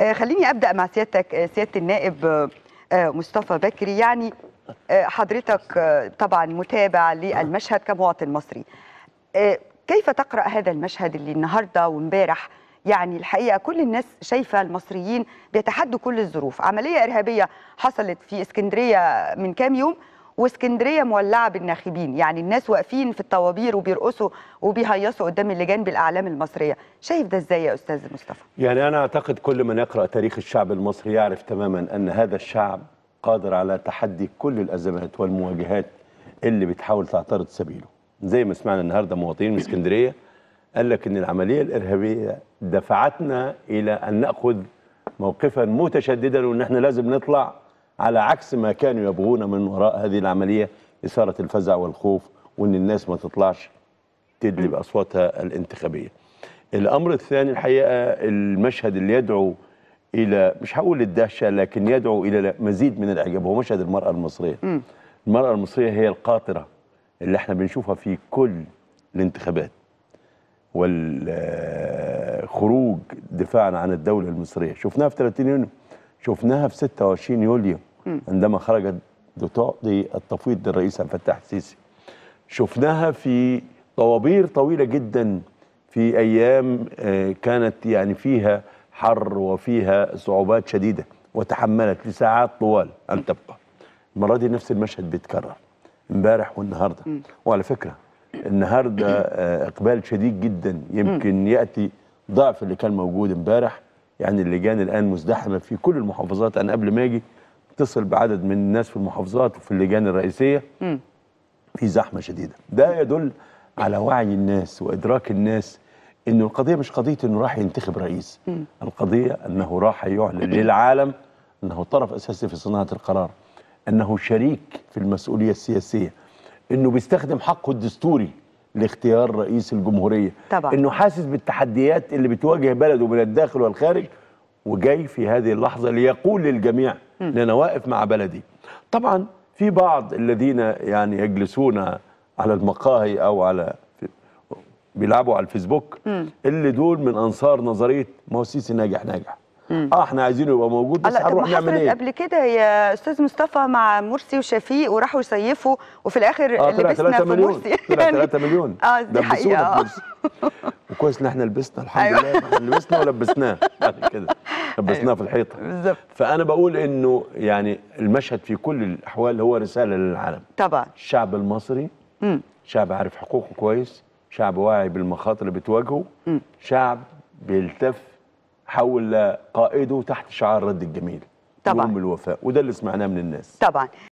آه، خليني ابدا مع سيادتك آه، سياده النائب آه، مصطفى بكري يعني حضرتك طبعا متابع للمشهد كمواطن مصري كيف تقرا هذا المشهد اللي النهارده وامبارح يعني الحقيقه كل الناس شايفه المصريين بيتحدوا كل الظروف عمليه ارهابيه حصلت في اسكندريه من كام يوم واسكندريه مولعه بالناخبين يعني الناس واقفين في الطوابير وبيرقصوا وبيهيصوا قدام اللجان بالاعلام المصريه شايف ده ازاي يا استاذ مصطفى يعني انا اعتقد كل من يقرا تاريخ الشعب المصري يعرف تماما ان هذا الشعب قادر على تحدي كل الازمات والمواجهات اللي بتحاول تعترض سبيله زي ما سمعنا النهارده مواطنين من اسكندريه قال لك ان العمليه الارهابيه دفعتنا الى ان ناخذ موقفا متشددا وان احنا لازم نطلع على عكس ما كانوا يبغون من وراء هذه العملية إثارة الفزع والخوف وأن الناس ما تطلعش تدلي بأصواتها الانتخابية الأمر الثاني الحقيقة المشهد اللي يدعو إلى مش هقول الدهشة لكن يدعو إلى مزيد من الإعجاب هو مشهد المرأة المصرية م. المرأة المصرية هي القاطرة اللي احنا بنشوفها في كل الانتخابات والخروج دفاعا عن الدولة المصرية شفناها في 30 يونيو شفناها في 26 يوليو عندما خرجت لتعطي التفويض للرئيس عبد الفتاح السيسي شفناها في طوابير طويله جدا في ايام آه، كانت يعني فيها حر وفيها صعوبات شديده وتحملت لساعات طوال ان تبقى المره دي نفس المشهد بيتكرر امبارح والنهارده وعلى فكره النهارده آه، اقبال شديد جدا يمكن ياتي ضعف اللي كان موجود امبارح يعني اللجان الان مزدحمه في كل المحافظات انا قبل ما اجي اتصل بعدد من الناس في المحافظات وفي اللجان الرئيسيه في زحمه شديده ده يدل على وعي الناس وادراك الناس أن القضيه مش قضيه انه راح ينتخب رئيس القضيه انه راح يعلن للعالم انه طرف اساسي في صناعه القرار انه شريك في المسؤوليه السياسيه انه بيستخدم حقه الدستوري لاختيار رئيس الجمهوريه طبعا. انه حاسس بالتحديات اللي بتواجه بلده من الداخل والخارج وجاي في هذه اللحظة ليقول للجميع ان انا واقف مع بلدي طبعا في بعض الذين يعني يجلسون على المقاهي أو على بيلعبوا على الفيسبوك مم. اللي دول من انصار نظريه ما هو السيسي ناجح ناجح مم. اه احنا عايزينه يبقى موجود بس هنروح نعمل ايه قبل كده يا استاذ مصطفى مع مرسي وشفيق وراحوا يصيفوا وفي الاخر آه لبسنا في مليون. مرسي يعني. 3 مليون اه دي حقيقه وكويس ان احنا لبسنا الحمد أيوة. لله لبسنا ولبسناه بعد يعني كده لبسناها أيوة. في الحيطه بالظبط فانا بقول انه يعني المشهد في كل الاحوال هو رساله للعالم طبعا الشعب المصري مم. شعب عارف حقوقه كويس شعب واعي بالمخاطر اللي بتواجهه مم. شعب بيلتف حول قائده تحت شعار رد الجميل طبعا الوفاء وده اللي سمعناه من الناس طبعا